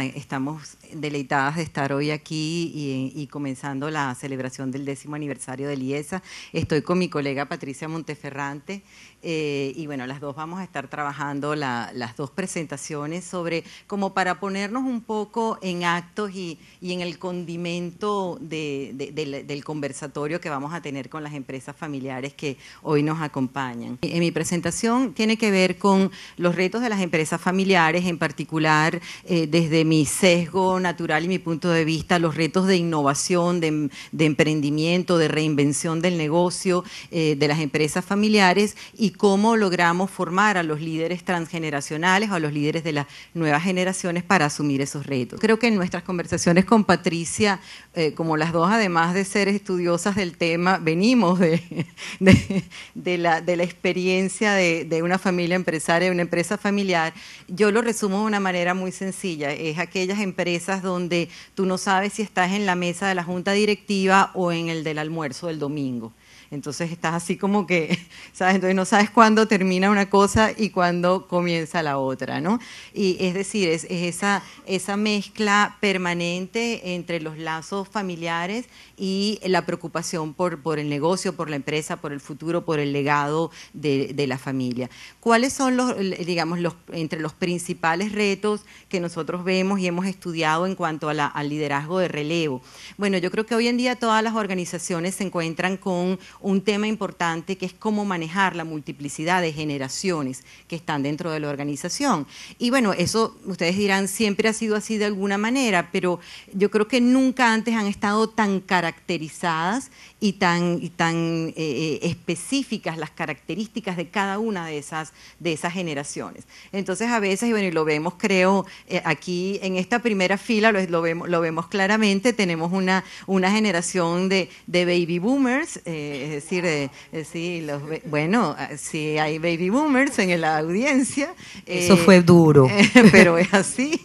Eh, estamos deleitadas de estar hoy aquí y, comenzando la celebración del décimo aniversario de Liesa Estoy con mi colega Patricia Monteferrante eh, y bueno, las dos vamos a estar trabajando las dos presentaciones sobre como para ponernos un poco en actos y, en el condimento del conversatorio que vamos a tener con las empresas familiares que hoy nos acompañan. En eh, mi presentación tiene que ver con los retos de las empresas familiares, en particular eh, desde mi sesgo natural y mi punto de vista, los retos de innovación, de, emprendimiento, de reinvención del negocio, eh, de las empresas familiares y cómo logramos formar a los líderes transgeneracionales o a los líderes de las nuevas generaciones para asumir esos retos. Creo que en nuestras conversaciones con Patricia, eh, como las dos además de ser estudiosas del tema, venimos de, de, la, experiencia de, de una familia empresaria, de una empresa familiar, yo lo resumo de una manera muy sencilla, es aquellas empresas donde tú no sabes si estás en la mesa de la junta directiva o en el del almuerzo del domingo. Entonces estás así como que, ¿sabes? Entonces no sabes cuándo termina una cosa y cuándo comienza la otra, ¿no? Y es decir, es, es esa, esa mezcla permanente entre los lazos familiares y la preocupación por, por el negocio, por la empresa, por el futuro, por el legado de, la familia. ¿Cuáles son los, digamos, los, entre los principales retos que nosotros vemos y hemos estudiado en cuanto al liderazgo de relevo? Bueno, yo creo que hoy en día todas las organizaciones se encuentran con un tema importante que es cómo manejar la multiplicidad de generaciones que están dentro de la organización. Y bueno, eso ustedes dirán siempre ha sido así de alguna manera, pero yo creo que nunca antes han estado tan caracterizados caracterizadas y tan, y tan eh, eh, específicas las características de cada una de esas, de esas generaciones. Entonces a veces, y bueno, y lo vemos creo eh, aquí en esta primera fila, lo, lo, vemos, lo vemos claramente, tenemos una, una generación de, de baby boomers, es decir, sí, bueno, ah, si hay baby boomers en la audiencia. Eso fue duro. pero es así.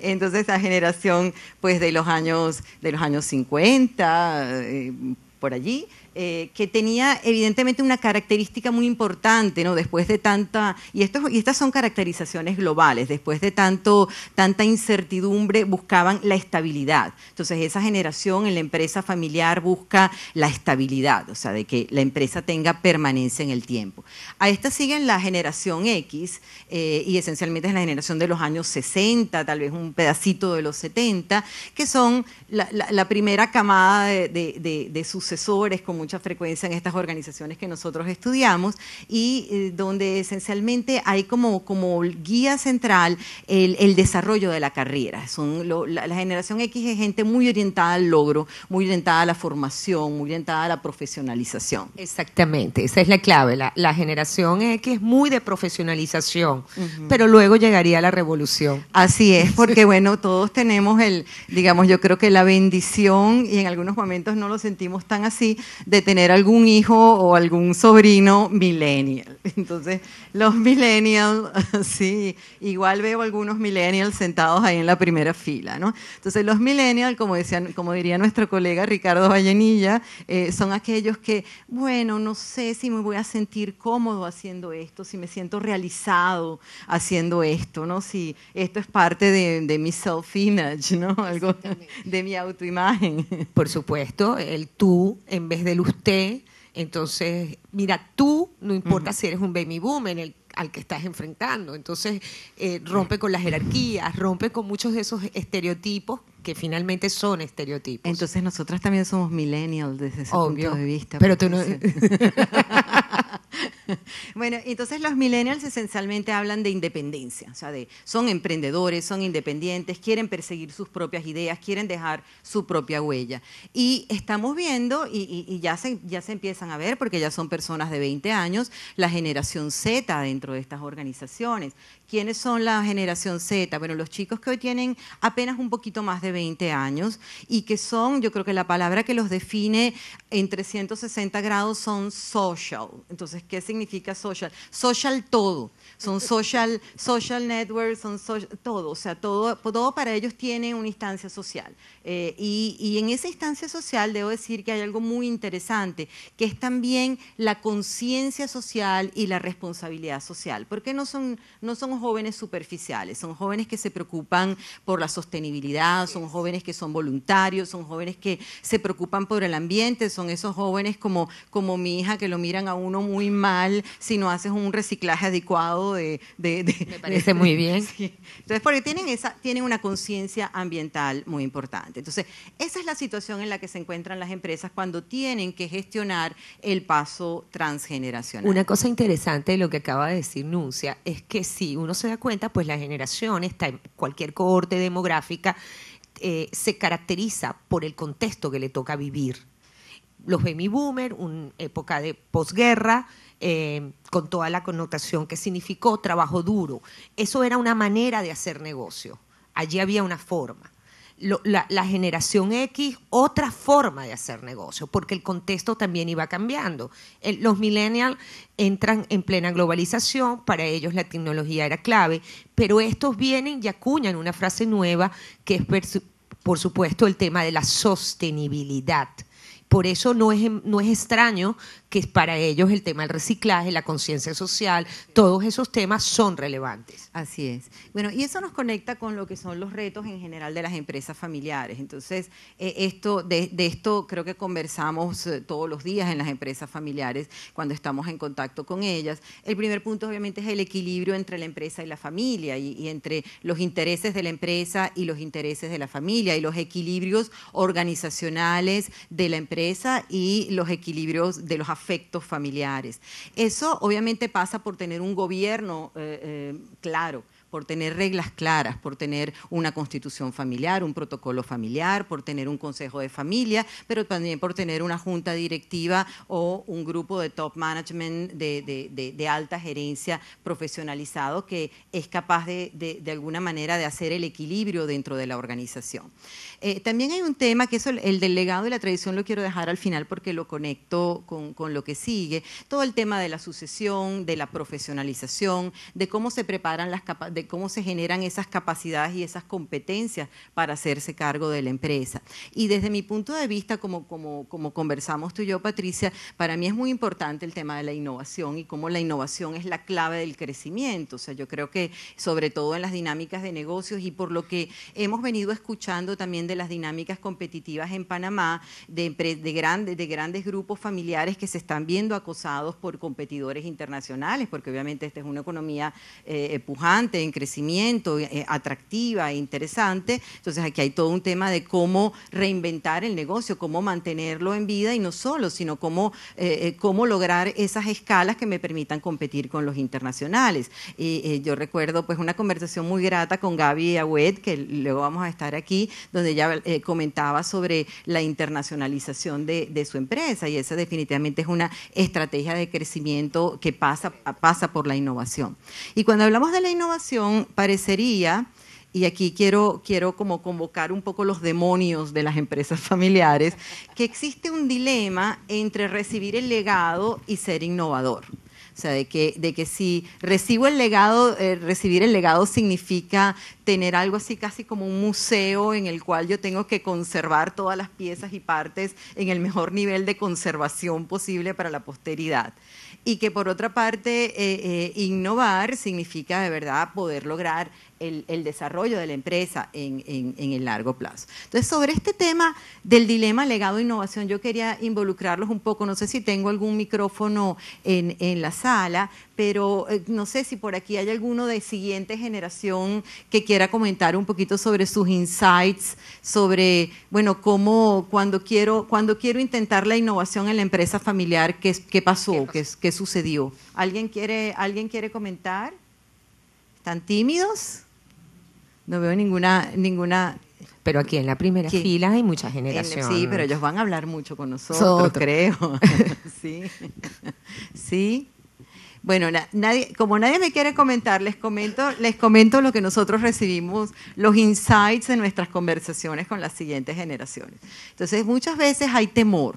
Entonces esa generación pues de los años, de los años 50, eh, por allí eh, que tenía evidentemente una característica muy importante, ¿no? Después de tanta, y, esto, y estas son caracterizaciones globales, después de tanto, tanta incertidumbre buscaban la estabilidad. Entonces esa generación en la empresa familiar busca la estabilidad, o sea, de que la empresa tenga permanencia en el tiempo. A esta siguen la generación X, eh, y esencialmente es la generación de los años 60, tal vez un pedacito de los 70, que son la, primera camada de, de sucesores como mucha frecuencia en estas organizaciones que nosotros estudiamos y eh, donde esencialmente hay como, como guía central el, el desarrollo de la carrera. Son la, generación X es gente muy orientada al logro, muy orientada a la formación, muy orientada a la profesionalización. Exactamente, esa es la clave. La, generación X es muy de profesionalización, pero luego llegaría la revolución. Así es, porque bueno, todos tenemos el, digamos, yo creo que la bendición, y en algunos momentos no lo sentimos tan así, de tener algún hijo o algún sobrino millennial. Entonces, los millennials, sí, igual veo algunos millennials sentados ahí en la primera fila, ¿no? Entonces, los millennials, como, decían, como diría nuestro colega Ricardo Vallenilla, eh, son aquellos que, bueno, no sé si me voy a sentir cómodo haciendo esto, si me siento realizado haciendo esto, ¿no? Si esto es parte de, de mi self-image, ¿no? Algo de mi autoimagen. Por supuesto, el tú en vez del usted. Entonces, mira, tú, no importa si eres un baby boomer, el, al que estás enfrentando. Entonces, eh, rompe con las jerarquías, rompe con muchos de esos estereotipos finalmente son estereotipos. Entonces nosotras también somos millennials desde ese punto de vista. Pero tú no... bueno, entonces los millennials esencialmente hablan de independencia, o sea, de son emprendedores, son independientes, quieren perseguir sus propias ideas, quieren dejar su propia huella. Y estamos viendo, y, ya, se, ya se empiezan a ver, porque ya son personas de 20 años, la generación Z dentro de estas organizaciones, ¿Quiénes son la generación Z? Bueno, los chicos que hoy tienen apenas un poquito más de 20 años y que son, yo creo que la palabra que los define en 360 grados son social. Entonces, ¿qué significa social? Social todo son social, social networks, son todo, o sea, todo, todo para ellos tiene una instancia social. Eh, y, y en esa instancia social debo decir que hay algo muy interesante, que es también la conciencia social y la responsabilidad social, porque no son, no son jóvenes superficiales, son jóvenes que se preocupan por la sostenibilidad, son jóvenes que son voluntarios, son jóvenes que se preocupan por el ambiente, son esos jóvenes como, como mi hija que lo miran a uno muy mal si no haces un reciclaje adecuado de... Me parece muy bien. Entonces, porque tienen, esa, tienen una conciencia ambiental muy importante. Entonces, esa es la situación en la que se encuentran las empresas cuando tienen que gestionar el paso transgeneracional. Una cosa interesante de lo que acaba de decir Nuncia es que si uno se da cuenta, pues la generación está en cualquier cohorte demográfica. Eh, se caracteriza por el contexto que le toca vivir. Los baby boomer, una época de posguerra, eh, con toda la connotación que significó trabajo duro. Eso era una manera de hacer negocio. Allí había una forma. la, generación X, otra forma de hacer negocio, porque el contexto también iba cambiando. los millennials entran en plena globalización, para ellos la tecnología era clave, pero estos vienen y acuñan una frase nueva que es, por supuesto, el tema de la sostenibilidad por eso no es, no es extraño que para ellos el tema del reciclaje, la conciencia social, todos esos temas son relevantes. Así es. Bueno, y eso nos conecta con lo que son los retos en general de las empresas familiares. Entonces, eh, esto, de, esto creo que conversamos eh, todos los días en las empresas familiares cuando estamos en contacto con ellas. El primer punto obviamente es el equilibrio entre la empresa y la familia y entre los intereses de la empresa y los intereses de la familia y los equilibrios organizacionales de la empresa y los equilibrios de los afectos familiares. Eso obviamente pasa por tener un gobierno eh, eh, claro por tener reglas claras, por tener una constitución familiar, un protocolo familiar, por tener un consejo de familia, pero también por tener una junta directiva o un grupo de top management de, alta gerencia profesionalizado que es capaz de, alguna manera de hacer el equilibrio dentro de la organización. Eh, también hay un tema que es el delegado legado y la tradición lo quiero dejar al final porque lo conecto con, con lo que sigue, todo el tema de la sucesión, de la profesionalización, de cómo se preparan las capacidades cómo se generan esas capacidades y esas competencias para hacerse cargo de la empresa. Y desde mi punto de vista, como, como, como conversamos tú y yo, Patricia, para mí es muy importante el tema de la innovación y cómo la innovación es la clave del crecimiento. O sea, yo creo que sobre todo en las dinámicas de negocios y por lo que hemos venido escuchando también de las dinámicas competitivas en Panamá, de, grandes, de grandes grupos familiares que se están viendo acosados por competidores internacionales, porque obviamente esta es una economía eh, eh, pujante crecimiento, eh, atractiva e interesante. Entonces aquí hay todo un tema de cómo reinventar el negocio, cómo mantenerlo en vida y no solo, sino cómo, eh, eh, cómo lograr esas escalas que me permitan competir con los internacionales. Y, yo recuerdo pues una conversación muy grata con Gaby Agüed, que luego vamos a estar aquí, donde ella comentaba sobre la internacionalización de, de su empresa y esa definitivamente es una estrategia de crecimiento que pasa, pasa por la innovación. Y cuando hablamos de la innovación, parecería, y aquí quiero, quiero como convocar un poco los demonios de las empresas familiares, que existe un dilema entre recibir el legado y ser innovador. O sea, de que, de que si recibo el legado, eh, recibir el legado significa tener algo así casi como un museo en el cual yo tengo que conservar todas las piezas y partes en el mejor nivel de conservación posible para la posteridad. Y que por otra parte, eh, eh, innovar significa de verdad poder lograr el, desarrollo de la empresa en, el largo plazo. Entonces, sobre este tema del dilema legado-innovación, e yo quería involucrarlos un poco. No sé si tengo algún micrófono en, la sala, pero eh, no sé si por aquí hay alguno de siguiente generación que quiera a comentar un poquito sobre sus insights, sobre, bueno, cómo, cuando quiero, cuando quiero intentar la innovación en la empresa familiar, ¿qué, qué pasó? ¿Qué, ¿Qué, sucedió? ¿Alguien quiere, ¿Alguien quiere comentar? ¿Están tímidos? No veo ninguna, ninguna pero aquí en la primera fila hay mucha generación. sí, pero ellos van a hablar mucho con nosotros, creo. sí. sí. Bueno, como nadie me quiere comentar, les comento, les comento lo que nosotros recibimos, los insights de nuestras conversaciones con las siguientes generaciones. Entonces, muchas veces hay temor.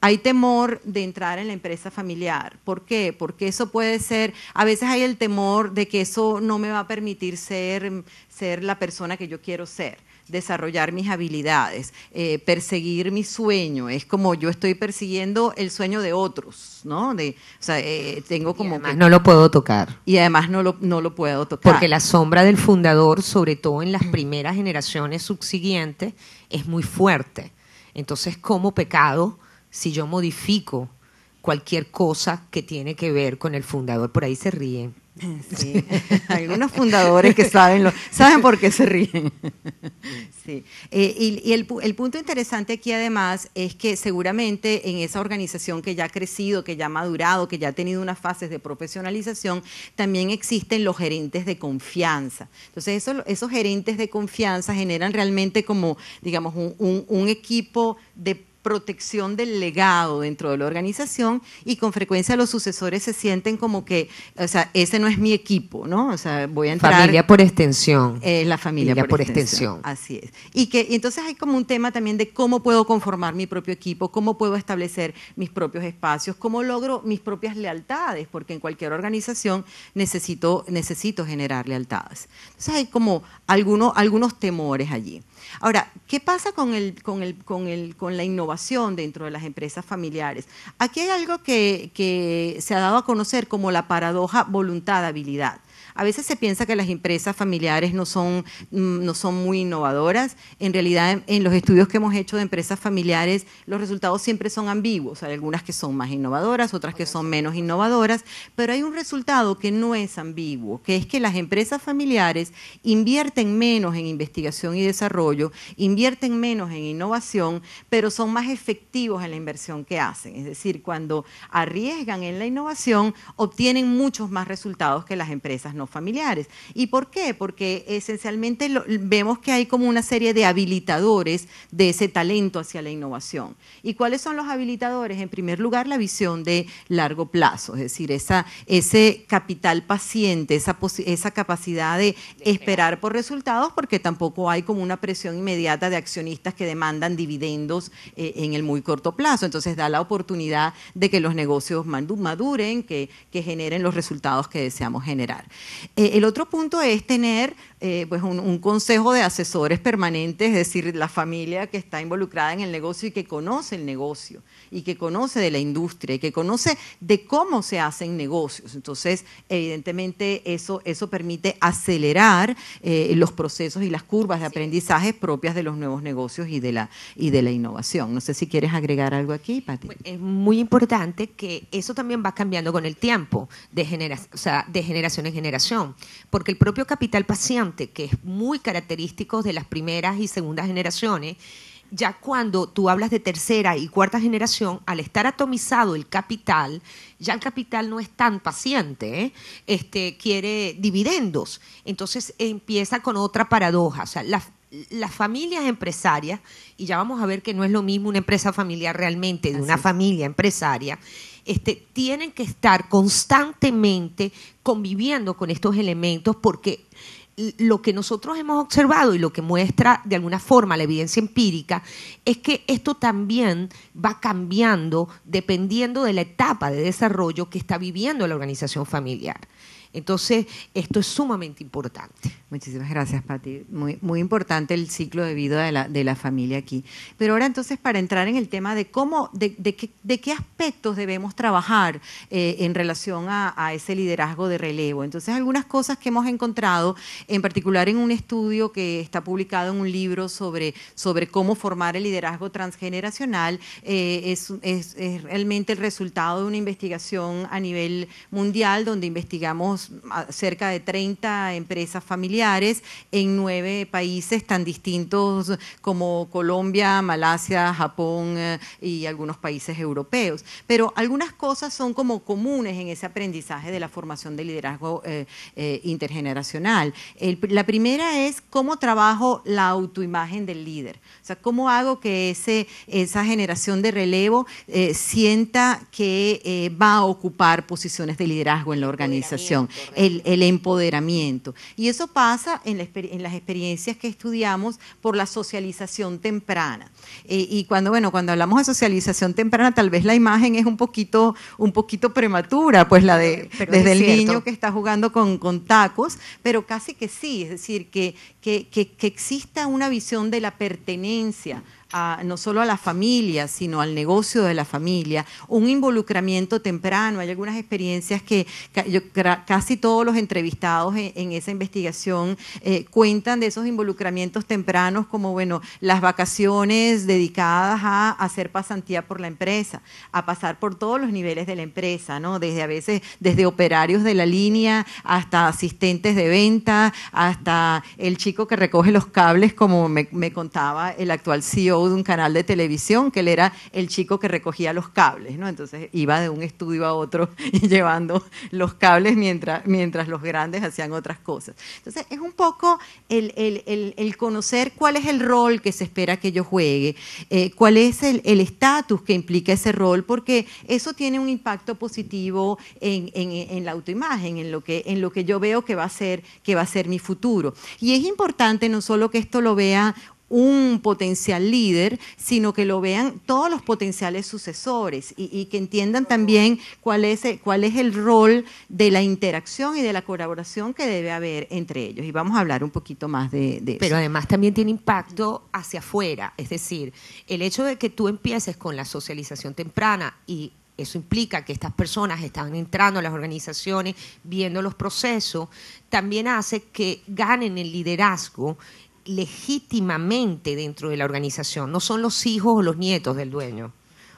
Hay temor de entrar en la empresa familiar. ¿Por qué? Porque eso puede ser, a veces hay el temor de que eso no me va a permitir ser, ser la persona que yo quiero ser desarrollar mis habilidades, eh, perseguir mi sueño. Es como yo estoy persiguiendo el sueño de otros, ¿no? o sea, eh, tengo como... no lo puedo tocar. Y además no lo, no lo puedo tocar. Porque la sombra del fundador, sobre todo en las primeras generaciones subsiguientes, es muy fuerte. Entonces, como pecado, si yo modifico cualquier cosa que tiene que ver con el fundador, por ahí se ríen Sí, unos fundadores que saben, lo, saben por qué se ríen. Sí. Eh, y, el, punto interesante aquí además es que seguramente en esa organización que ya ha crecido, que ya ha madurado, que ya ha tenido unas fases de profesionalización, también existen los gerentes de confianza. Entonces esos gerentes de confianza generan realmente como, digamos, un, un equipo de protección del legado dentro de la organización y con frecuencia los sucesores se sienten como que, o sea, ese no es mi equipo, ¿no? O sea, voy a entrar... Familia por extensión. Eh, la familia, por, extensión. Así es. Y que entonces hay como un tema también de cómo puedo conformar mi propio equipo, cómo puedo establecer mis propios espacios, cómo logro mis propias lealtades, porque en cualquier organización necesito, necesito generar lealtades. Entonces hay como algunos temores allí. Ahora, ¿qué pasa con, el, con, el, con, el, con la innovación dentro de las empresas familiares? Aquí hay algo que, que se ha dado a conocer como la paradoja voluntad-habilidad. A veces se piensa que las empresas familiares no son, mm, no son muy innovadoras. En realidad, en, en los estudios que hemos hecho de empresas familiares, los resultados siempre son ambiguos. Hay algunas que son más innovadoras, otras que son menos innovadoras, pero hay un resultado que no es ambiguo, que es que las empresas familiares invierten menos en investigación y desarrollo, invierten menos en innovación, pero son más efectivos en la inversión que hacen. Es decir, cuando arriesgan en la innovación, obtienen muchos más resultados que las empresas no familiares. ¿Y por qué? Porque esencialmente vemos que hay como una serie de habilitadores de ese talento hacia la innovación. ¿Y cuáles son los habilitadores? En primer lugar, la visión de largo plazo, es decir, esa, ese capital paciente, esa, capacidad de, esperar por resultados, porque tampoco hay como una presión inmediata de accionistas que demandan dividendos eh, en el muy corto plazo. Entonces da la oportunidad de que los negocios maduren, que, que generen los resultados que deseamos generar. Eh, el otro punto es tener eh, pues un, un, consejo de asesores permanentes, es decir, la familia que está involucrada en el negocio y que conoce el negocio y que conoce de la industria y que conoce de cómo se hacen negocios. Entonces, evidentemente, eso, eso permite acelerar eh, los procesos y las curvas de aprendizaje propias de los nuevos negocios y de, la, y de la innovación. No sé si quieres agregar algo aquí, Pati. Es muy importante que eso también va cambiando con el tiempo, de, genera de generación en generación, porque el propio capital paciente, que es muy característico de las primeras y segundas generaciones, ya cuando tú hablas de tercera y cuarta generación, al estar atomizado el capital, ya el capital no es tan paciente, este, quiere dividendos. Entonces empieza con otra paradoja. O sea, las, familias empresarias, y ya vamos a ver que no es lo mismo una empresa familiar realmente de una familia empresaria, este, tienen que estar constantemente conviviendo con estos elementos porque lo que nosotros hemos observado y lo que muestra de alguna forma la evidencia empírica es que esto también va cambiando dependiendo de la etapa de desarrollo que está viviendo la organización familiar. Entonces, esto es sumamente importante. Muchísimas gracias, Pati. Muy, muy importante el ciclo de vida de la, de la familia aquí. Pero ahora entonces, para entrar en el tema de cómo, de, qué, aspectos debemos trabajar eh, en relación a, ese liderazgo de relevo. Entonces, algunas cosas que hemos encontrado, en particular en un estudio que está publicado en un libro sobre, sobre cómo formar el liderazgo transgeneracional, eh, es, es realmente el resultado de una investigación a nivel mundial donde investigamos cerca de 30 empresas familiares en nueve países tan distintos como Colombia, Malasia, Japón eh, y algunos países europeos. Pero algunas cosas son como comunes en ese aprendizaje de la formación de liderazgo eh, eh, intergeneracional. la primera es cómo trabajo la autoimagen del líder. O sea, cómo hago que ese, esa generación de relevo sienta que va a ocupar posiciones de liderazgo en la organización el, empoderamiento. Y eso pasa en, las experiencias que estudiamos por la socialización temprana. Eh, y cuando, cuando hablamos de socialización temprana, tal vez la imagen es un poquito, un poquito prematura, pues la de desde el niño que está jugando con, tacos, pero casi que sí, es decir, que exista una visión de la pertenencia no solo a la familia, sino al negocio de la familia, un involucramiento temprano. Hay algunas experiencias que casi todos los entrevistados en, esa investigación eh, cuentan de esos involucramientos tempranos como, bueno, las vacaciones dedicadas a hacer pasantía por la empresa, a pasar por todos los niveles de la empresa, ¿no? Desde a veces, desde operarios de la línea hasta asistentes de venta, hasta el chico que recoge los cables, como me contaba el actual CEO de un canal de televisión, que él era el chico que recogía los cables, ¿no? Entonces iba de un estudio a otro llevando los cables mientras, mientras los grandes hacían otras cosas. Entonces es un poco el, conocer cuál es el rol que se espera que yo juegue, eh, cuál es el estatus que implica ese rol, porque eso tiene un impacto positivo en, la autoimagen, en lo, que, en lo que yo veo que va a ser, que va a ser mi futuro. Y es importante no solo que esto lo vea un potencial líder, sino que lo vean todos los potenciales sucesores y, que entiendan también cuál es, cuál es, el rol de la interacción y de la colaboración que debe haber entre ellos. Y vamos a hablar un poquito más de, de eso. Pero además también tiene impacto hacia afuera, es decir, el hecho de que tú empieces con la socialización temprana y eso implica que estas personas están entrando a las organizaciones, viendo los procesos, también hace que ganen el liderazgo legítimamente dentro de la organización, no son los hijos o los nietos del dueño.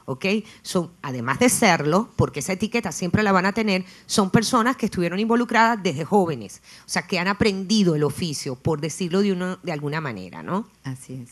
¿ok? Son, además de serlo, porque esa etiqueta siempre la van a tener, son personas que estuvieron involucradas desde jóvenes, o sea, que han aprendido el oficio, por decirlo de, uno, de alguna manera, ¿no? Así es.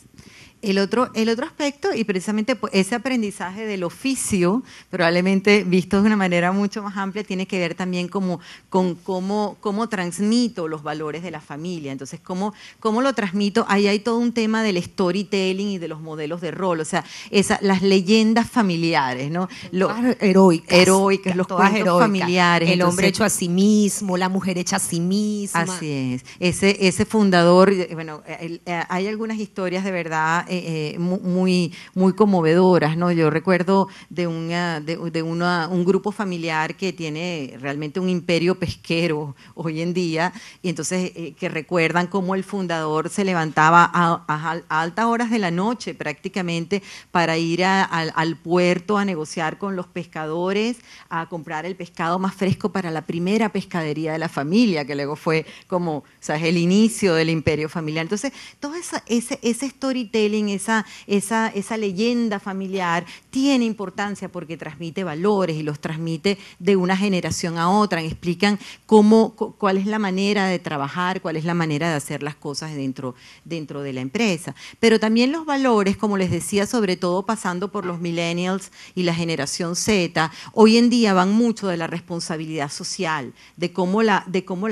El otro, el otro aspecto, y precisamente pues, ese aprendizaje del oficio, probablemente visto de una manera mucho más amplia, tiene que ver también como, con cómo, cómo transmito los valores de la familia. Entonces, cómo, cómo lo transmito. Ahí hay todo un tema del storytelling y de los modelos de rol, o sea, esa, las leyendas familiares, ¿no? los heroicas. Heroicas, los cuentos familiares. El hombre hecho a sí mismo, la mujer hecha a sí misma. Así es. Ese, ese fundador, bueno, eh, hay algunas historias de verdad eh, eh, muy, muy conmovedoras. ¿no? Yo recuerdo de, una, de, un grupo familiar que tiene realmente un imperio pesquero hoy en día, y entonces eh, que recuerdan cómo el fundador se levantaba a, altas horas de la noche prácticamente para ir al puerto a negociar con los pescadores, a comprar el pescado más fresco para la primera pescadería de la familia, que luego fue como sabes el inicio del imperio familiar. Entonces, todo esa, ese, ese storytelling esa, esa, esa leyenda familiar tiene importancia porque transmite valores y los transmite de una generación a otra. Explican cómo, cuál es la manera de trabajar, cuál es la manera de hacer las cosas dentro, dentro de la empresa. Pero también los valores, como les decía, sobre todo pasando por los millennials y la generación Z, hoy en día van mucho de la responsabilidad social, de cómo la, de cómo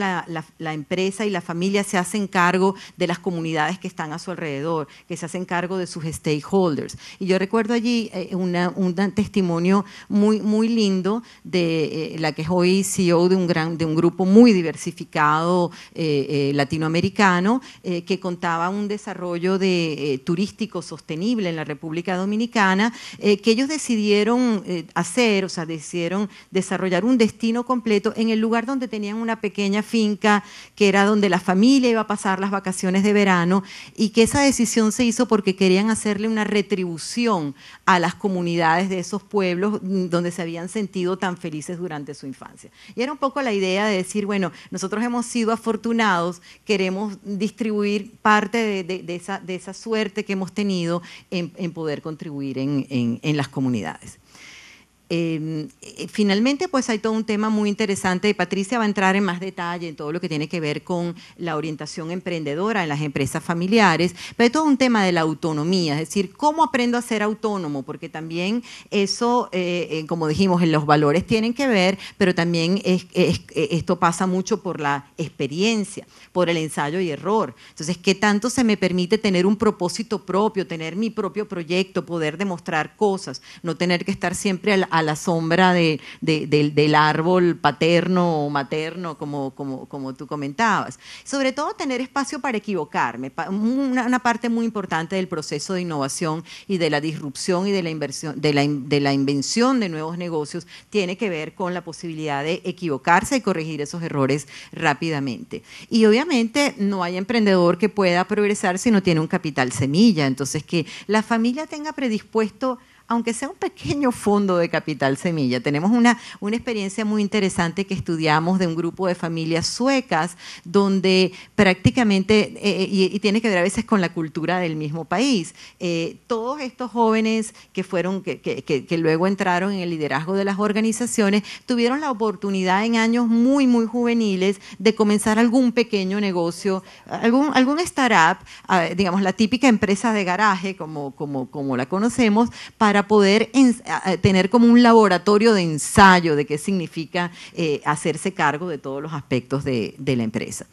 empresa y la familia se hacen cargo de las comunidades que están a su alrededor, que se hacen cargo cargo de sus stakeholders. Y yo recuerdo allí eh, un testimonio muy, muy lindo de eh, la que es hoy CEO de un, gran, de un grupo muy diversificado eh, latinoamericano que contaba un desarrollo de, turístico sostenible en la República Dominicana que ellos decidieron hacer, o sea, decidieron desarrollar un destino completo en el lugar donde tenían una pequeña finca que era donde la familia iba a pasar las vacaciones de verano y que esa decisión se hizo porque que querían hacerle una retribución a las comunidades de esos pueblos mm, donde se habían sentido tan felices durante su infancia. Y era un poco la idea de decir, bueno, nosotros hemos sido afortunados, queremos distribuir parte de, esa, suerte que hemos tenido en, poder contribuir en las comunidades. Em, eh, finalmente, pues hay todo un tema muy interesante y Patricia va a entrar en más detalle en todo lo que tiene que ver con la orientación emprendedora en las empresas familiares, pero hay todo un tema de la autonomía, es decir, cómo aprendo a ser autónomo, porque también eso, eh, eh, como dijimos, en los valores tienen que ver, pero también esto pasa mucho por la experiencia, por el ensayo y error. Entonces, ¿qué tanto se me permite tener un propósito propio, tener mi propio proyecto, poder demostrar cosas, no tener que estar siempre al a la sombra del, árbol paterno o materno, como, como, tú comentabas. Sobre todo tener espacio para equivocarme, una, parte muy importante del proceso de innovación y de la disrupción y de la, inversión, de la invención de nuevos negocios tiene que ver con la posibilidad de equivocarse y corregir esos errores rápidamente. Y obviamente no hay emprendedor que pueda progresar si no tiene un capital semilla, entonces que la familia tenga predispuesto aunque sea un pequeño fondo de capital semilla. Tenemos una, una experiencia muy interesante que estudiamos de un grupo de familias suecas, donde prácticamente, eh, eh, y, tiene que ver a veces con la cultura del mismo país, eh, todos estos jóvenes que fueron, que, que, que luego entraron en el liderazgo de las organizaciones, tuvieron la oportunidad en años muy, muy juveniles de comenzar algún pequeño negocio, algún, algún startup, ah, digamos la típica empresa de garaje como, como, como la conocemos, para para poder tener como un laboratorio de ensayo de qué significa eh, hacerse cargo de todos los aspectos de la empresa.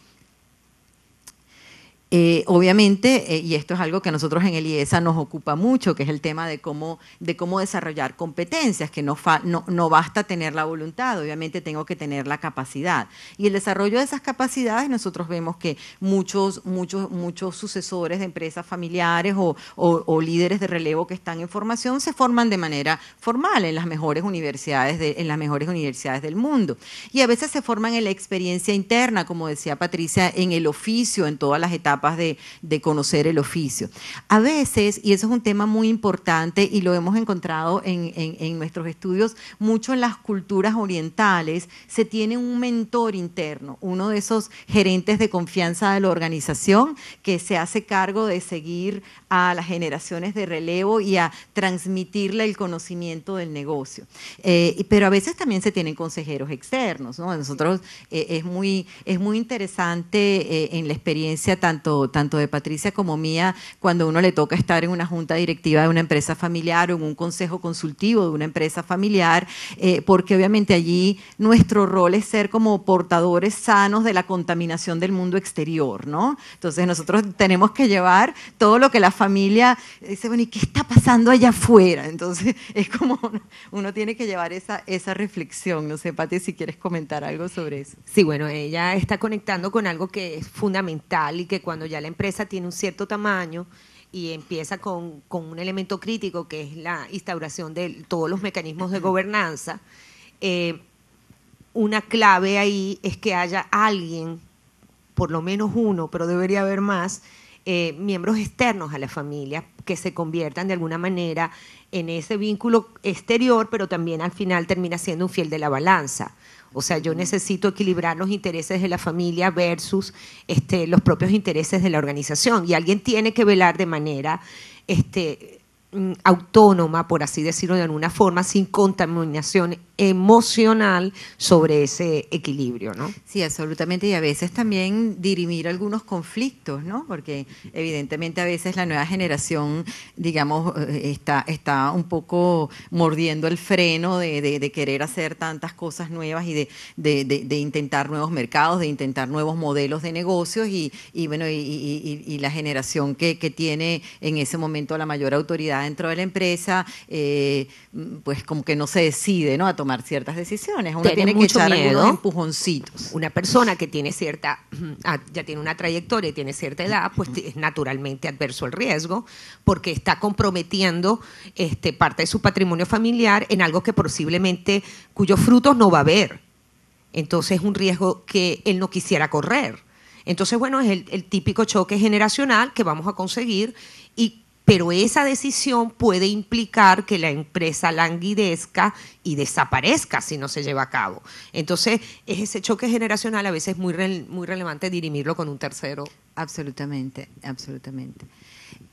Eh, obviamente, eh, y esto es algo que a nosotros en el IESA nos ocupa mucho, que es el tema de cómo, de cómo desarrollar competencias, que no, no, basta tener la voluntad, obviamente tengo que tener la capacidad. Y el desarrollo de esas capacidades, nosotros vemos que muchos, muchos, muchos sucesores de empresas familiares o, líderes de relevo que están en formación se forman de manera formal en las mejores universidades, en las mejores universidades del mundo. Y a veces se forman en la experiencia interna, como decía Patricia, en el oficio, en todas las etapas de, conocer el oficio. A veces, y eso es un tema muy importante y lo hemos encontrado en, nuestros estudios, mucho en las culturas orientales se tiene un mentor interno, uno de esos gerentes de confianza de la organización que se hace cargo de seguir a las generaciones de relevo y a transmitirle el conocimiento del negocio. Eh, pero a veces también se tienen consejeros externos, Nosotros eh, es, muy, es muy interesante eh, en la experiencia tanto tanto, de Patricia como mía, cuando uno le toca estar en una junta directiva de una empresa familiar o en un consejo consultivo de una empresa familiar, eh, porque obviamente allí nuestro rol es ser como portadores sanos de la contaminación del mundo exterior, ¿no? Entonces nosotros tenemos que llevar todo lo que la familia eh, dice, bueno, ¿y qué está pasando allá afuera? Entonces es como uno tiene que llevar esa, esa reflexión, no sé, Pati, si quieres comentar algo sobre eso. Sí, bueno, ella está conectando con algo que es fundamental y que cuando cuando ya la empresa tiene un cierto tamaño y empieza con, un elemento crítico que es la instauración de todos los mecanismos de gobernanza, eh, una clave ahí es que haya alguien, por lo menos uno, pero debería haber más, eh, miembros externos a la familia que se conviertan de alguna manera en ese vínculo exterior, pero también al final termina siendo un fiel de la balanza. O sea, yo necesito equilibrar los intereses de la familia versus este, los propios intereses de la organización. Y alguien tiene que velar de manera este, mm, autónoma, por así decirlo de alguna forma, sin contaminación emocional sobre ese equilibrio, ¿no? Sí, absolutamente, y a veces también dirimir algunos conflictos, ¿no? Porque evidentemente a veces la nueva generación, digamos, eh, está, está un poco mordiendo el freno de, querer hacer tantas cosas nuevas y de, intentar nuevos mercados, de intentar nuevos modelos de negocios y, bueno, y, la generación que, tiene en ese momento la mayor autoridad dentro de la empresa, eh, pues como que no se decide, ¿no? tomar ciertas decisiones. Uno tiene miedo. Una persona que tiene cierta, ah, ya tiene una trayectoria y tiene cierta edad, pues es naturalmente adverso al riesgo, porque está comprometiendo este, parte de su patrimonio familiar en algo que posiblemente, cuyos frutos no va a haber Entonces es un riesgo que él no quisiera correr. Entonces, bueno, es el, típico choque generacional que vamos a conseguir y pero esa decisión puede implicar que la empresa languidezca y desaparezca si no se lleva a cabo. Entonces, ese choque generacional a veces muy, muy relevante dirimirlo con un tercero. Absolutamente, absolutamente.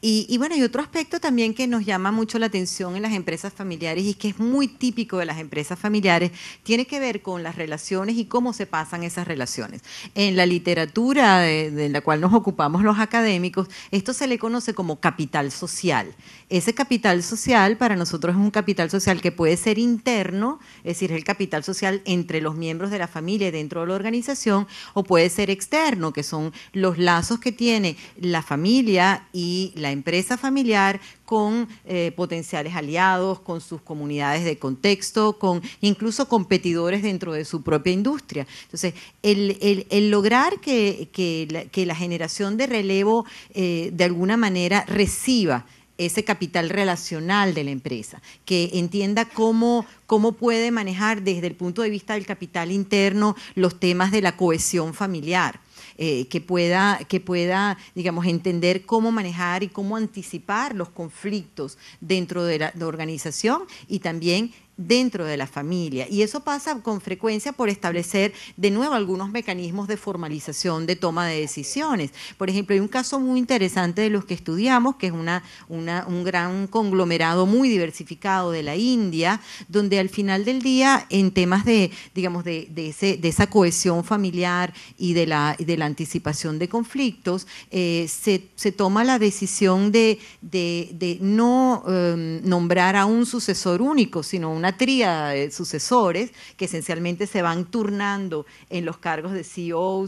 Y, bueno, hay otro aspecto también que nos llama mucho la atención en las empresas familiares y que es muy típico de las empresas familiares, tiene que ver con las relaciones y cómo se pasan esas relaciones. En la literatura de la cual nos ocupamos los académicos, esto se le conoce como capital social. Ese capital social para nosotros es un capital social que puede ser interno, es decir, el capital social entre los miembros de la familia y dentro de la organización, o puede ser externo, que son los lazos que tiene la familia y la empresa familiar con eh, potenciales aliados, con sus comunidades de contexto, con incluso competidores dentro de su propia industria. Entonces, el, lograr que, la, generación de relevo eh, de alguna manera reciba ese capital relacional de la empresa, que entienda cómo, cómo puede manejar desde el punto de vista del capital interno los temas de la cohesión familiar. Eh, que, pueda, que pueda, digamos, entender cómo manejar y cómo anticipar los conflictos dentro de la, de la organización y también dentro de la familia. Y eso pasa con frecuencia por establecer de nuevo algunos mecanismos de formalización de toma de decisiones. Por ejemplo, hay un caso muy interesante de los que estudiamos, que es una, un gran conglomerado muy diversificado de la India, donde al final del día, en temas de, digamos, de, de esa cohesión familiar y de la, de la anticipación de conflictos, eh, se, toma la decisión de, de no em, nombrar a un sucesor único, sino una una tríada de sucesores que esencialmente se van turnando en los cargos de CEO,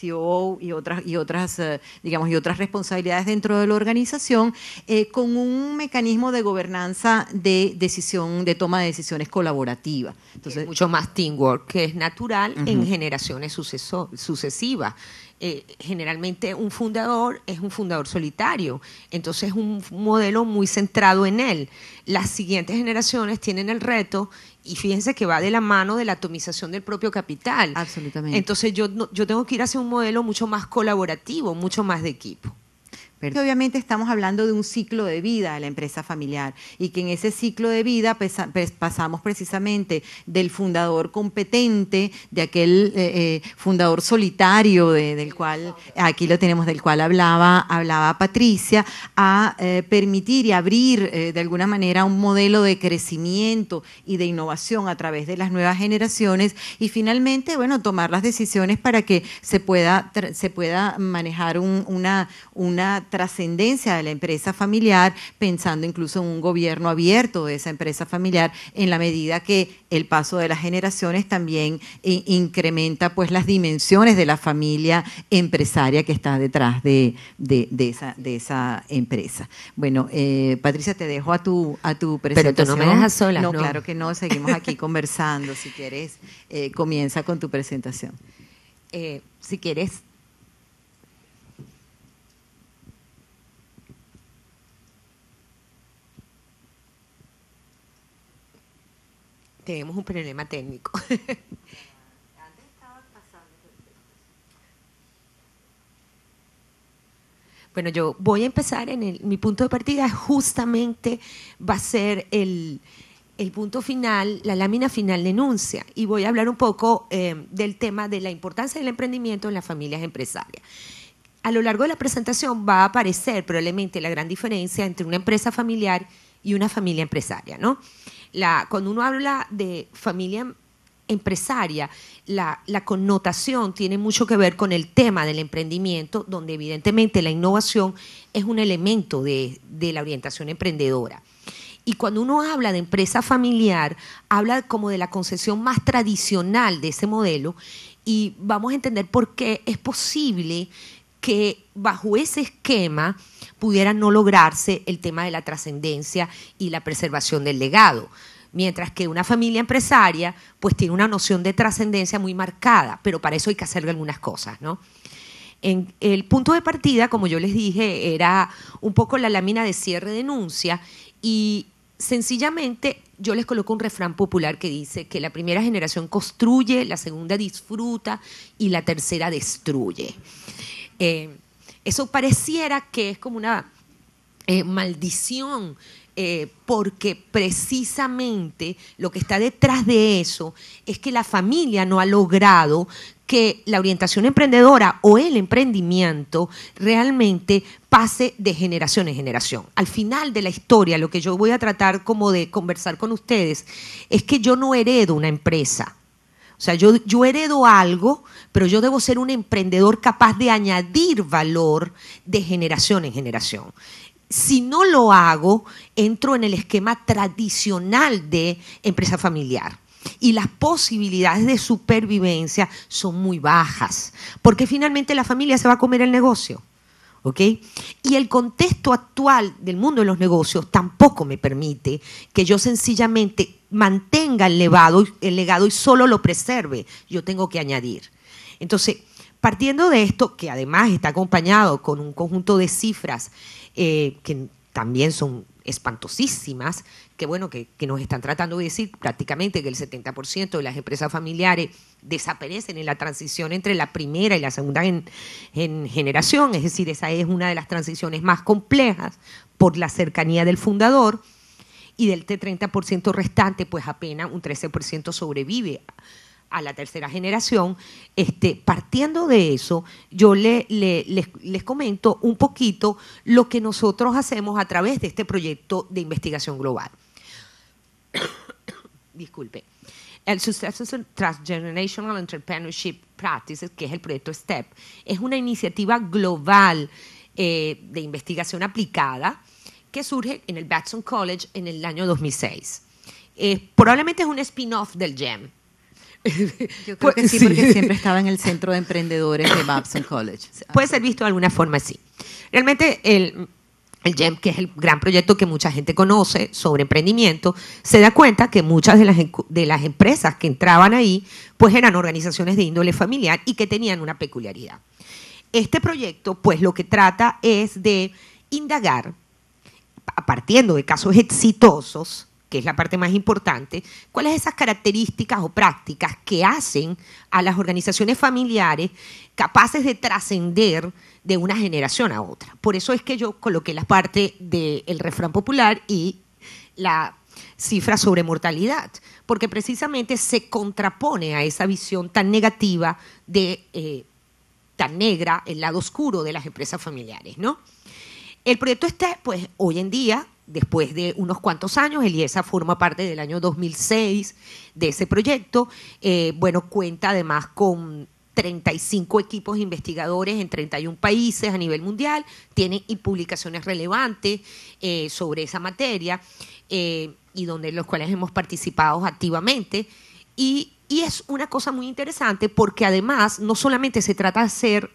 COO e y otras, y otras, eh, digamos, y otras responsabilidades dentro de la organización, eh, con un mecanismo de gobernanza de decisión, de toma de decisiones colaborativa. Entonces, mucho más teamwork, que es natural en generaciones sucesivas. Eh, generalmente un fundador es un fundador solitario, entonces es un modelo muy centrado en él. Las siguientes generaciones tienen el reto y fíjense que va de la mano de la atomización del propio capital. Absolutamente. Entonces yo, yo tengo que ir hacia un modelo mucho más colaborativo, mucho más de equipo obviamente estamos hablando de un ciclo de vida de la empresa familiar y que en ese ciclo de vida pues, pasamos precisamente del fundador competente, de aquel eh, eh, fundador solitario del cual, aquí lo tenemos, del cual hablaba, hablaba Patricia, a eh, permitir y abrir de alguna manera un modelo de crecimiento y de innovación a través de las nuevas generaciones y finalmente, bueno, tomar las decisiones para que se pueda, se pueda manejar una, una trascendencia de la empresa familiar, pensando incluso en un gobierno abierto de esa empresa familiar, en la medida que el paso de las generaciones también eh, incrementa pues las dimensiones de la familia empresaria que está detrás de, esa, de esa, empresa. Bueno, eh, Patricia, te dejo a tu, a tu presentación. Pero tú no me dejas sola. No, claro que no, seguimos aquí conversando. Si quieres, eh, comienza con tu presentación. si quieres, tenemos un problema técnico. Bueno, yo voy a empezar en el, mi punto de partida, justamente va a ser el, punto final, la lámina final de enuncia, y voy a hablar un poco eh, del tema de la importancia del emprendimiento en las familias empresarias. A lo largo de la presentación va a aparecer probablemente la gran diferencia entre una empresa familiar y y una familia empresaria, ¿no? cuando uno habla de familia empresaria, la, connotación tiene mucho que ver con el tema del emprendimiento, donde evidentemente la innovación es un elemento de, la orientación emprendedora. Y cuando uno habla de empresa familiar, habla como de la concepción más tradicional de ese modelo y vamos a entender por qué es posible que bajo ese esquema pudiera no lograrse el tema de la trascendencia y la preservación del legado. Mientras que una familia empresaria pues tiene una noción de trascendencia muy marcada, pero para eso hay que hacerle algunas cosas, ¿no? En el punto de partida, como yo les dije, era un poco la lámina de cierre denuncia y sencillamente yo les coloco un refrán popular que dice que la primera generación construye, la segunda disfruta y la tercera destruye. Eh, eso pareciera que es como una eh, maldición eh, porque precisamente lo que está detrás de eso es que la familia no ha logrado que la orientación emprendedora o el emprendimiento realmente pase de generación en generación. Al final de la historia, lo que yo voy a tratar como de conversar con ustedes es que yo no heredo una empresa, o sea, yo, yo heredo algo, pero yo debo ser un emprendedor capaz de añadir valor de generación en generación. Si no lo hago, entro en el esquema tradicional de empresa familiar y las posibilidades de supervivencia son muy bajas, porque finalmente la familia se va a comer el negocio. ¿ok? Y el contexto actual del mundo de los negocios tampoco me permite que yo sencillamente mantenga el, legado, el legado y solo lo preserve. Yo tengo que añadir. Entonces, partiendo de esto, que además está acompañado con un conjunto de cifras eh, que también son espantosísimas, que bueno, que, nos están tratando de decir prácticamente que el 70% de las empresas familiares desaparecen en la transición entre la primera y la segunda generación, es decir, esa es una de las transiciones más complejas por la cercanía del fundador, y del 30% restante, pues apenas un 13% sobrevive a la tercera generación. Este, partiendo de eso, yo le, les, comento un poquito lo que nosotros hacemos a través de este proyecto de investigación global disculpe, el Successful Transgenerational Entrepreneurship Practices, que es el proyecto STEP, es una iniciativa global eh, de investigación aplicada que surge en el Batson College en el año 2006. Eh, probablemente es un spin-off del GEM. Yo creo que sí, pues, porque siempre estaba en el centro de emprendedores de Babson College. Puede ser visto de alguna forma así. Realmente el, el GEM, que es el gran proyecto que mucha gente conoce sobre emprendimiento, se da cuenta que muchas de las, de las empresas que entraban ahí, pues eran organizaciones de índole familiar y que tenían una peculiaridad. Este proyecto, pues lo que trata es de indagar, partiendo de casos exitosos, que es la parte más importante, cuáles esas características o prácticas que hacen a las organizaciones familiares capaces de trascender de una generación a otra. Por eso es que yo coloqué la parte del refrán popular y la cifra sobre mortalidad, porque precisamente se contrapone a esa visión tan negativa de... Eh, tan negra, el lado oscuro de las empresas familiares, ¿no? El proyecto está, pues, hoy en día, después de unos cuantos años, Eliesa forma parte del año 2006 de ese proyecto, eh, bueno, cuenta además con 35 equipos investigadores en 31 países a nivel mundial, tienen y publicaciones relevantes eh, sobre esa materia eh, y donde los cuales hemos participado activamente. Y, es una cosa muy interesante porque además no solamente se trata de hacer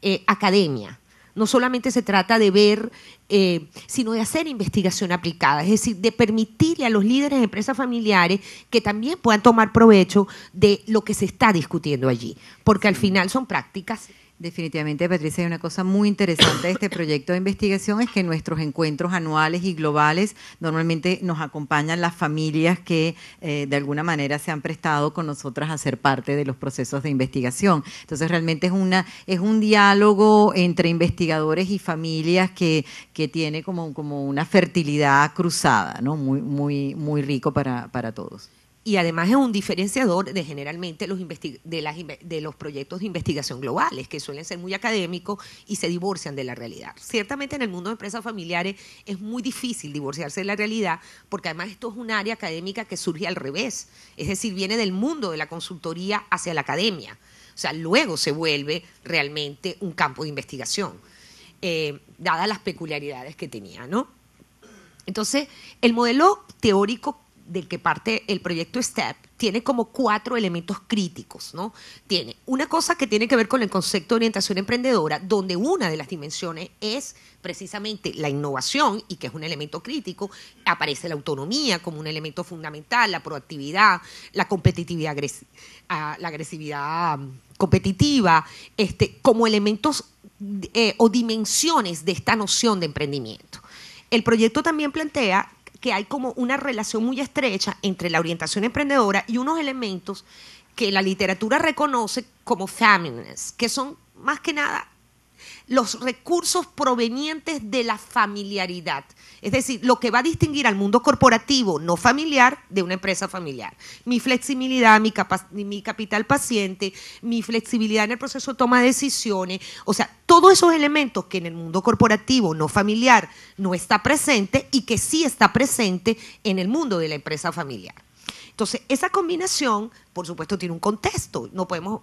eh, academia, no solamente se trata de ver, eh, sino de hacer investigación aplicada, es decir, de permitirle a los líderes de empresas familiares que también puedan tomar provecho de lo que se está discutiendo allí, porque al final son prácticas Definitivamente, Patricia, hay una cosa muy interesante de este proyecto de investigación es que nuestros encuentros anuales y globales normalmente nos acompañan las familias que eh, de alguna manera se han prestado con nosotras a ser parte de los procesos de investigación. Entonces, realmente es una es un diálogo entre investigadores y familias que, que tiene como, como una fertilidad cruzada, ¿no? Muy, muy, muy rico para, para todos y además es un diferenciador de generalmente los de, los proyectos de investigación globales, que suelen ser muy académicos y se divorcian de la realidad. Ciertamente en el mundo de empresas familiares es muy difícil divorciarse de la realidad, porque además esto es un área académica que surge al revés, es decir, viene del mundo de la consultoría hacia la academia. O sea, luego se vuelve realmente un campo de investigación, eh, dadas las peculiaridades que tenía, ¿no? Entonces, el modelo teórico del que parte el proyecto STEP tiene como cuatro elementos críticos, ¿no? Tiene una cosa que tiene que ver con el concepto de orientación emprendedora, donde una de las dimensiones es precisamente la innovación y que es un elemento crítico, aparece la autonomía como un elemento fundamental, la proactividad, la competitividad, ah, la agresividad competitiva, este, como elementos eh, o dimensiones de esta noción de emprendimiento. El proyecto también plantea que hay como una relación muy estrecha entre la orientación emprendedora y unos elementos que la literatura reconoce como feminist, que son más que nada los recursos provenientes de la familiaridad. Es decir, lo que va a distinguir al mundo corporativo no familiar de una empresa familiar. Mi flexibilidad, mi, capital paciente, mi flexibilidad en el proceso de toma de decisiones. O sea, todos esos elementos que en el mundo corporativo no familiar no está presente y que sí está presente en el mundo de la empresa familiar. Entonces, esa combinación, por supuesto, tiene un contexto. No podemos,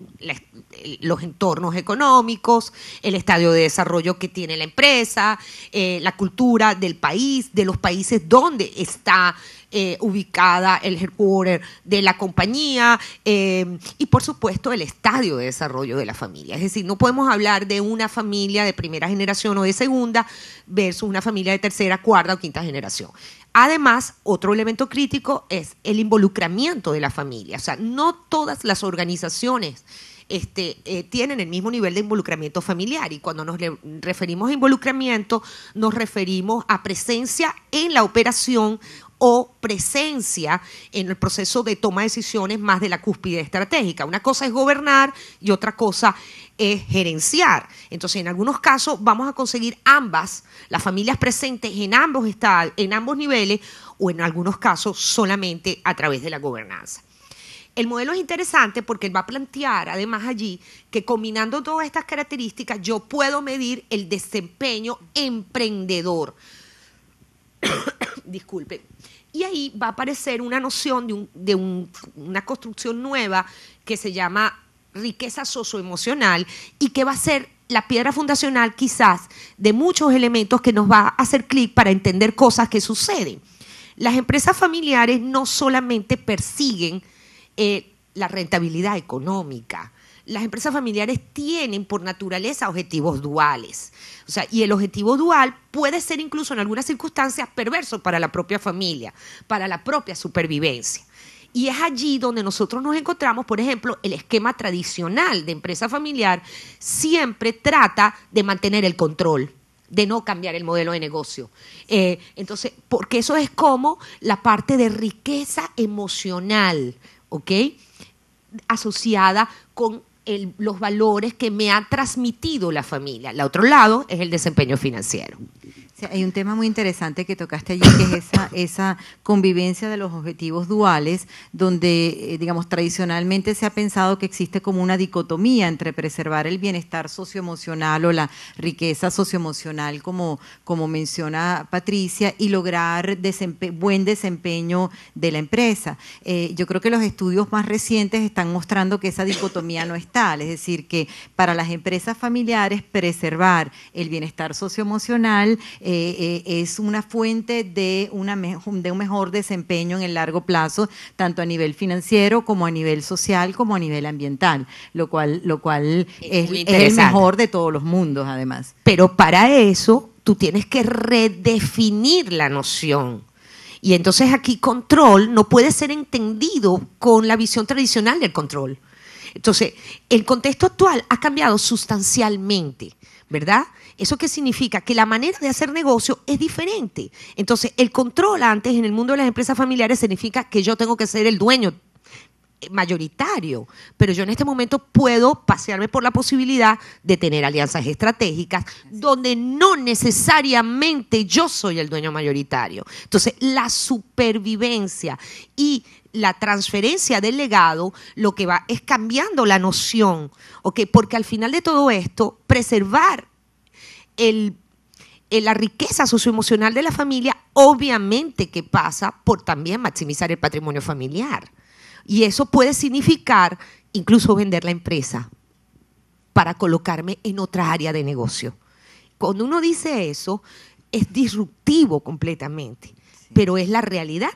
los entornos económicos, el estadio de desarrollo que tiene la empresa, eh, la cultura del país, de los países donde está eh, ubicada el headquarter de la compañía eh, y, por supuesto, el estadio de desarrollo de la familia. Es decir, no podemos hablar de una familia de primera generación o de segunda versus una familia de tercera, cuarta o quinta generación. Además, otro elemento crítico es el involucramiento de la familia. O sea, no todas las organizaciones este, eh, tienen el mismo nivel de involucramiento familiar. Y cuando nos referimos a involucramiento, nos referimos a presencia en la operación o presencia en el proceso de toma de decisiones más de la cúspide estratégica. Una cosa es gobernar y otra cosa es gerenciar. Entonces, en algunos casos vamos a conseguir ambas, las familias presentes en ambos estados, en ambos niveles, o en algunos casos solamente a través de la gobernanza. El modelo es interesante porque va a plantear además allí que combinando todas estas características yo puedo medir el desempeño emprendedor. Disculpe. Y ahí va a aparecer una noción de, una construcción nueva que se llama riqueza socioemocional y que va a ser la piedra fundacional quizás de muchos elementos que nos va a hacer clic para entender cosas que suceden. Las empresas familiares no solamente persiguen eh, la rentabilidad económica, las empresas familiares tienen por naturaleza objetivos duales. O sea, y el objetivo dual puede ser incluso en algunas circunstancias perverso para la propia familia, para la propia supervivencia. Y es allí donde nosotros nos encontramos, por ejemplo, el esquema tradicional de empresa familiar siempre trata de mantener el control de no cambiar el modelo de negocio. Eh, entonces, porque eso es como la parte de riqueza emocional, ¿ok? Asociada con los valores que me ha transmitido la familia. El otro lado es el desempeño financiero hay un tema muy interesante que tocaste allí, que es esa, esa convivencia de los objetivos duales, donde, eh, digamos, tradicionalmente se ha pensado que existe como una dicotomía entre preservar el bienestar socioemocional o la riqueza socioemocional, como, como menciona Patricia, y lograr buen desempeño de la empresa. Eh, yo creo que los estudios más recientes están mostrando que esa dicotomía no es tal, es decir, que para las empresas familiares preservar el bienestar socioemocional, eh, eh, es una fuente de, un mejor desempeño en el largo plazo, tanto a nivel financiero como a nivel social como a nivel ambiental, lo cual, lo cual es el mejor de todos los mundos además. Pero para eso tú tienes que redefinir la noción. Y entonces aquí control no puede ser entendido con la visión tradicional del control. Entonces, el contexto actual ha cambiado sustancialmente. ¿verdad? ¿Eso qué significa? Que la manera de hacer negocio es diferente. Entonces, el control antes en el mundo de las empresas familiares significa que yo tengo que ser el dueño mayoritario, pero yo en este momento puedo pasearme por la posibilidad de tener alianzas estratégicas donde no necesariamente yo soy el dueño mayoritario. Entonces, la supervivencia y la transferencia del legado lo que va es cambiando la noción, Porque al final de todo esto, preservar la riqueza socioemocional de la familia, obviamente que pasa por también maximizar el patrimonio familiar. Y eso puede significar incluso vender la empresa para colocarme en otra área de negocio. Cuando uno dice eso, es disruptivo completamente, pero es la realidad.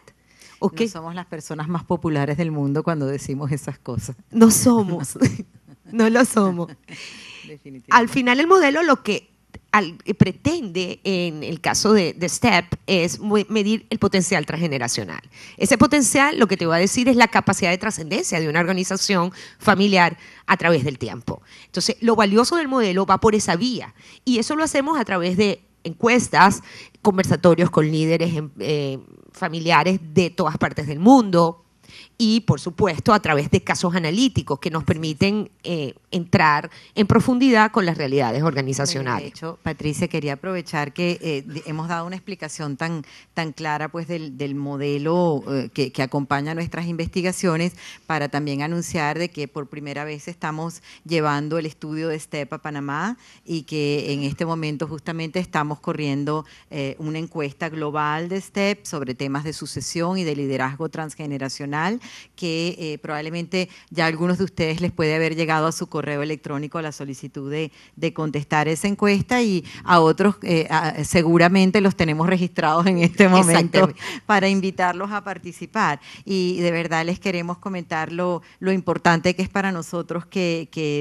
o No somos las personas más populares del mundo cuando decimos esas cosas. No somos, no lo somos. Al final el modelo lo que al, eh, pretende, en el caso de, STEP, es medir el potencial transgeneracional. Ese potencial lo que te voy a decir es la capacidad de trascendencia de una organización familiar a través del tiempo. Entonces, lo valioso del modelo va por esa vía y eso lo hacemos a través de encuestas, conversatorios con líderes em, eh, familiares de todas partes del mundo, y, por supuesto, a través de casos analíticos que nos permiten eh, entrar en profundidad con las realidades organizacionales. De hecho, Patricia, quería aprovechar que eh, hemos dado una explicación tan, clara pues, del, modelo eh, que, acompaña nuestras investigaciones para también anunciar de que por primera vez estamos llevando el estudio de STEP a Panamá y que en este momento justamente estamos corriendo una encuesta global de STEP sobre temas de sucesión y de liderazgo transgeneracional que eh, probablemente ya algunos de ustedes les puede haber llegado a su correo electrónico la solicitud de, contestar esa encuesta y a otros eh, seguramente los tenemos registrados en este momento para invitarlos a participar. Y de verdad les queremos comentar lo, importante que es para nosotros que,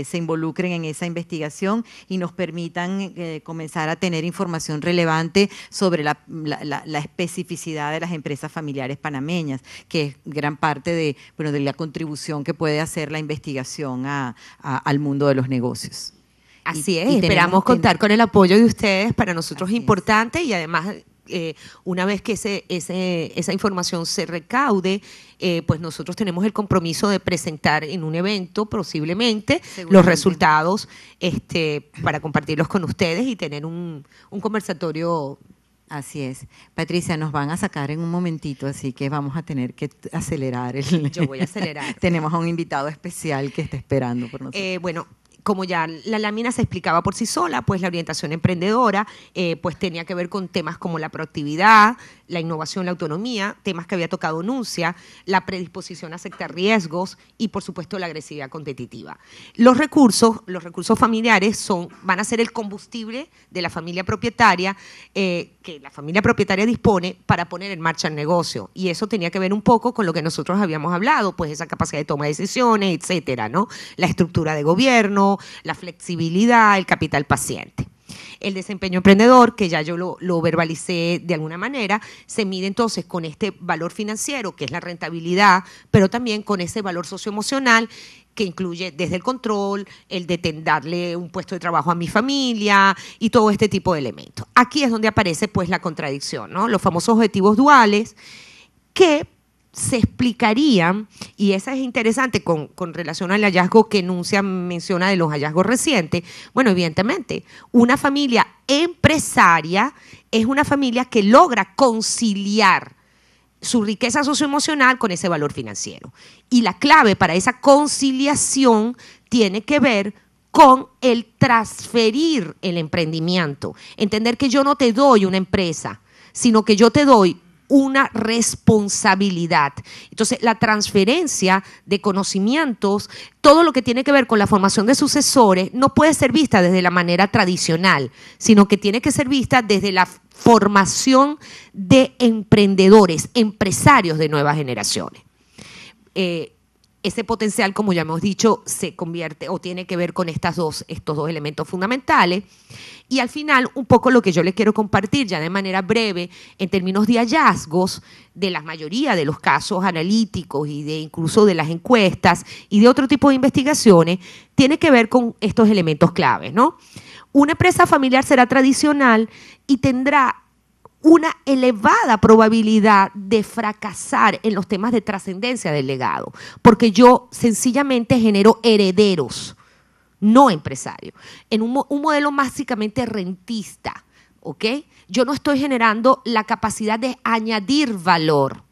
se involucren en esa investigación y nos permitan eh, comenzar a tener información relevante sobre la, la especificidad de las empresas familiares panameñas, que es gran parte parte de, bueno, de la contribución que puede hacer la investigación al mundo de los negocios. Así es, esperamos contar con el apoyo de ustedes, para nosotros es importante y además eh, una vez que ese, ese, esa información se recaude, eh, pues nosotros tenemos el compromiso de presentar en un evento posiblemente los resultados este, para compartirlos con ustedes y tener un, un conversatorio Así es. Patricia, nos van a sacar en un momentito, así que vamos a tener que acelerar. El... Yo voy a acelerar. Tenemos a un invitado especial que está esperando por nosotros. Eh, bueno, como ya la lámina se explicaba por sí sola, pues la orientación emprendedora eh, pues tenía que ver con temas como la proactividad, la innovación, la autonomía, temas que había tocado Nuncia, la predisposición a aceptar riesgos y, por supuesto, la agresividad competitiva. Los recursos, los recursos familiares son, van a ser el combustible de la familia propietaria eh, que la familia propietaria dispone para poner en marcha el negocio. Y eso tenía que ver un poco con lo que nosotros habíamos hablado, pues esa capacidad de toma de decisiones, etcétera, ¿no? La estructura de gobierno, la flexibilidad, el capital paciente. El desempeño emprendedor, que ya yo lo, verbalicé de alguna manera, se mide entonces con este valor financiero, que es la rentabilidad, pero también con ese valor socioemocional que incluye desde el control, el de darle un puesto de trabajo a mi familia y todo este tipo de elementos. Aquí es donde aparece pues la contradicción, Los famosos objetivos duales que se explicarían, y esa es interesante con, relación al hallazgo que Nuncia menciona de los hallazgos recientes, bueno, evidentemente, una familia empresaria es una familia que logra conciliar su riqueza socioemocional con ese valor financiero. Y la clave para esa conciliación tiene que ver con el transferir el emprendimiento, entender que yo no te doy una empresa, sino que yo te doy una responsabilidad. Entonces, la transferencia de conocimientos, todo lo que tiene que ver con la formación de sucesores, no puede ser vista desde la manera tradicional, sino que tiene que ser vista desde la formación de emprendedores, empresarios de nuevas generaciones. Eh, ese potencial, como ya hemos dicho, se convierte o tiene que ver con estas dos, estos dos elementos fundamentales. Y al final, un poco lo que yo les quiero compartir ya de manera breve, en términos de hallazgos de la mayoría de los casos analíticos y de incluso de las encuestas y de otro tipo de investigaciones, tiene que ver con estos elementos claves, ¿no? Una empresa familiar será tradicional y tendrá una elevada probabilidad de fracasar en los temas de trascendencia del legado, porque yo sencillamente genero herederos no empresario, en un, modelo básicamente rentista, ¿ok? Yo no estoy generando la capacidad de añadir valor.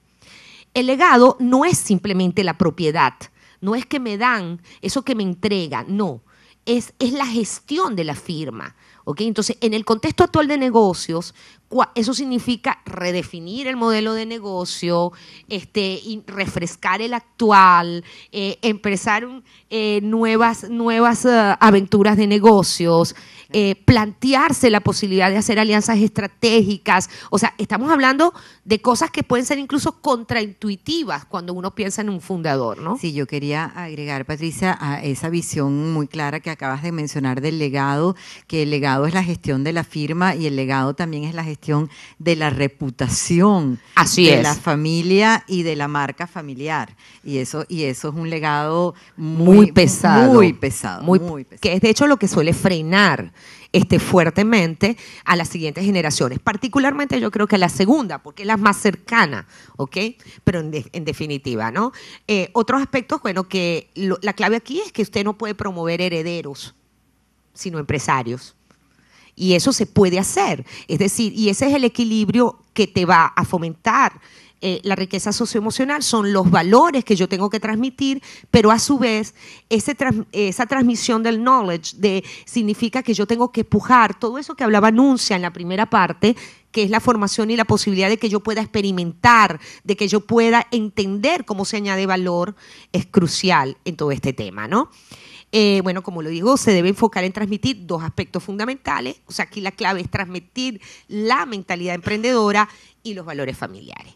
El legado no es simplemente la propiedad, no es que me dan eso que me entregan, no, es, es la gestión de la firma. ¿ok? Entonces, en el contexto actual de negocios, eso significa redefinir el modelo de negocio, este, refrescar el actual, eh, empezar eh, nuevas, nuevas eh, aventuras de negocios, plantearse la posibilidad de hacer alianzas estratégicas. O sea, estamos hablando de cosas que pueden ser incluso contraintuitivas cuando uno piensa en un fundador, ¿no? Sí, yo quería agregar, Patricia, a esa visión muy clara que acabas de mencionar del legado, que el legado es la gestión de la firma y el legado también es la gestión de la reputación de la familia y de la marca familiar. Y eso, y eso es un legado muy, pesado. Muy pesado. Que es de hecho lo que suele frenar este, fuertemente a las siguientes generaciones, particularmente yo creo que a la segunda, porque es la más cercana, ¿ok? Pero en, definitiva, ¿no? Eh, otros aspectos, bueno, que la clave aquí es que usted no puede promover herederos, sino empresarios. Y eso se puede hacer. Es decir, y ese es el equilibrio que te va a fomentar eh, la riqueza socioemocional, son los valores que yo tengo que transmitir, pero a su vez esa transmisión del knowledge de, significa que yo tengo que pujar todo eso que hablaba Anuncia en la primera parte, que es la formación y la posibilidad de que yo pueda experimentar, de que yo pueda entender cómo se añade valor, es crucial en todo este tema, ¿no? Eh, bueno, como lo digo, se debe enfocar en transmitir dos aspectos fundamentales. O sea, aquí la clave es transmitir la mentalidad emprendedora y los valores familiares.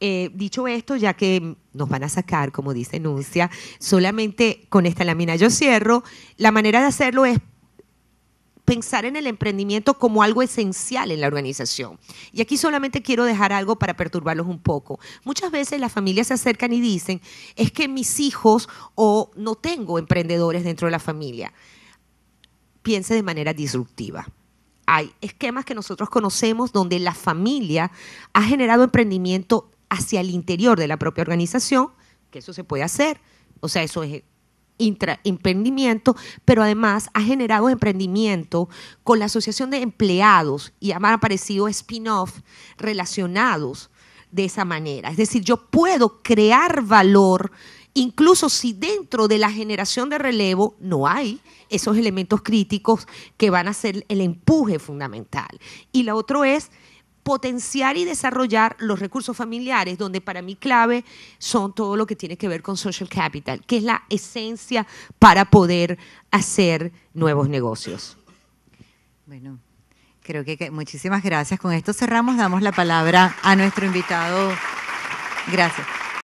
Eh, dicho esto, ya que nos van a sacar, como dice Nuncia, solamente con esta lámina yo cierro, la manera de hacerlo es pensar en el emprendimiento como algo esencial en la organización. Y aquí solamente quiero dejar algo para perturbarlos un poco. Muchas veces las familias se acercan y dicen, es que mis hijos o no tengo emprendedores dentro de la familia. Piense de manera disruptiva hay esquemas que nosotros conocemos donde la familia ha generado emprendimiento hacia el interior de la propia organización, que eso se puede hacer. O sea, eso es emprendimiento, pero además ha generado emprendimiento con la Asociación de Empleados y han aparecido spin-off relacionados de esa manera. Es decir, yo puedo crear valor incluso si dentro de la generación de relevo no hay esos elementos críticos que van a ser el empuje fundamental. Y la otro es potenciar y desarrollar los recursos familiares, donde para mí clave son todo lo que tiene que ver con social capital, que es la esencia para poder hacer nuevos negocios. Bueno, creo que, muchísimas gracias. Con esto cerramos, damos la palabra a nuestro invitado. Gracias.